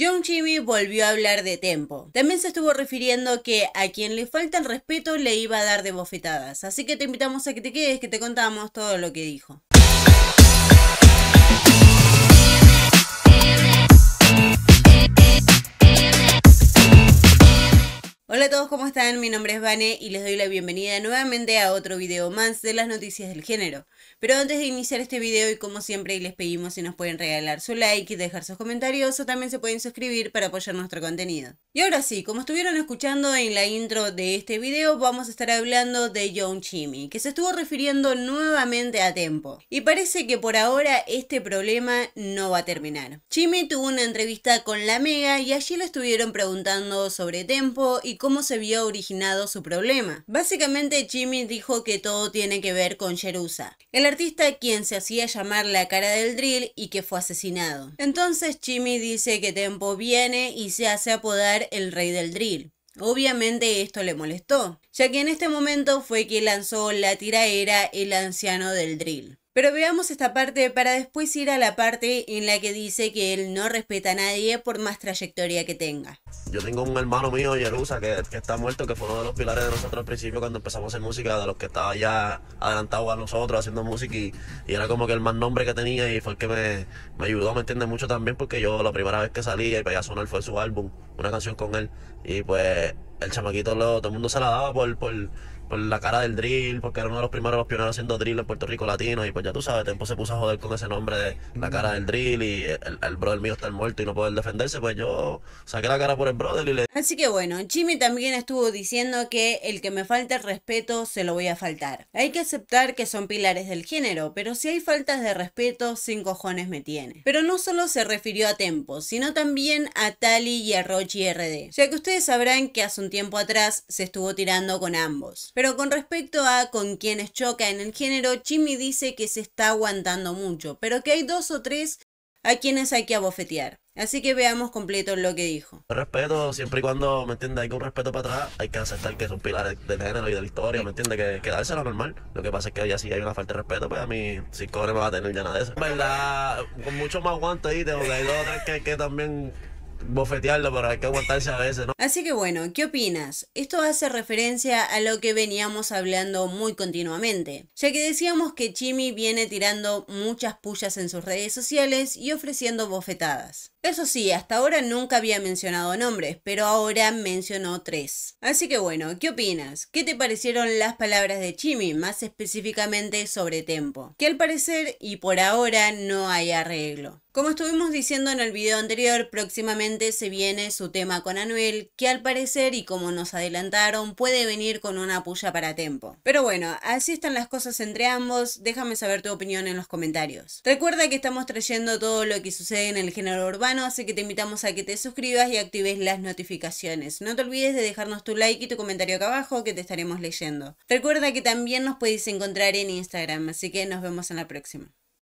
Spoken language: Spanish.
John Jimmy volvió a hablar de Tempo. También se estuvo refiriendo que a quien le falta el respeto le iba a dar de bofetadas. Así que te invitamos a que te quedes, que te contamos todo lo que dijo. ¿cómo están? Mi nombre es Vane y les doy la bienvenida nuevamente a otro video más de las noticias del género. Pero antes de iniciar este video y como siempre les pedimos si nos pueden regalar su like y dejar sus comentarios o también se pueden suscribir para apoyar nuestro contenido. Y ahora sí, como estuvieron escuchando en la intro de este video, vamos a estar hablando de John Chimmy, que se estuvo refiriendo nuevamente a Tempo. Y parece que por ahora este problema no va a terminar. Chimmy tuvo una entrevista con la Mega y allí le estuvieron preguntando sobre Tempo y cómo se se vio originado su problema. Básicamente Jimmy dijo que todo tiene que ver con Jerusa, el artista quien se hacía llamar la cara del drill y que fue asesinado. Entonces Jimmy dice que Tempo viene y se hace apodar el rey del drill. Obviamente esto le molestó, ya que en este momento fue que lanzó la tiraera El anciano del drill. Pero veamos esta parte para después ir a la parte en la que dice que él no respeta a nadie por más trayectoria que tenga. Yo tengo un hermano mío, Yerusa, que, está muerto, que fue uno de los pilares de nosotros al principio cuando empezamos a hacer música, de los que estaba ya adelantado a nosotros haciendo música y, era como que el más nombre que tenía y fue el que me, ayudó, me entiende mucho también, porque yo la primera vez que salí y a sonar fue su álbum, una canción con él y pues el chamaquito todo el mundo se la daba por, por por la cara del drill, porque era uno de los primeros pioneros haciendo drill en Puerto Rico latino. Y pues ya tú sabes, Tempo se puso a joder con ese nombre de la mm. cara del drill y el, el brother mío está muerto y no puede defenderse. Pues yo saqué la cara por el brother y le. Así que bueno, Jimmy también estuvo diciendo que el que me falte el respeto se lo voy a faltar. Hay que aceptar que son pilares del género, pero si hay faltas de respeto, sin cojones me tiene. Pero no solo se refirió a Tempo, sino también a Tali y a Rochi RD, ya que ustedes sabrán que hace un tiempo atrás se estuvo tirando con ambos. Pero con respecto a con quienes choca en el género, Jimmy dice que se está aguantando mucho, pero que hay dos o tres a quienes hay que abofetear. Así que veamos completo lo que dijo. Respeto, siempre y cuando, ¿me entiendes? Hay que un respeto para atrás, hay que aceptar que es un pilar del género y de la historia, ¿me entiende? Que, que lo normal. Lo que pasa es que ya si hay una falta de respeto, pues a mí, si corre me va a tener llena nada de eso. En verdad, con mucho más aguanto ahí, tengo que hay dos que, que también bofetearlo, para que aguantarse a veces, ¿no? Así que bueno, ¿qué opinas? Esto hace referencia a lo que veníamos hablando muy continuamente, ya que decíamos que Chimi viene tirando muchas pullas en sus redes sociales y ofreciendo bofetadas. Eso sí, hasta ahora nunca había mencionado nombres, pero ahora mencionó tres. Así que bueno, ¿qué opinas? ¿Qué te parecieron las palabras de Chimi, más específicamente sobre Tempo? Que al parecer y por ahora no hay arreglo. Como estuvimos diciendo en el video anterior, próximamente se viene su tema con Anuel, que al parecer y como nos adelantaron, puede venir con una puya para Tempo. Pero bueno, así están las cosas entre ambos, déjame saber tu opinión en los comentarios. Recuerda que estamos trayendo todo lo que sucede en el género urbano, así que te invitamos a que te suscribas y actives las notificaciones. No te olvides de dejarnos tu like y tu comentario acá abajo que te estaremos leyendo. Recuerda que también nos puedes encontrar en Instagram, así que nos vemos en la próxima.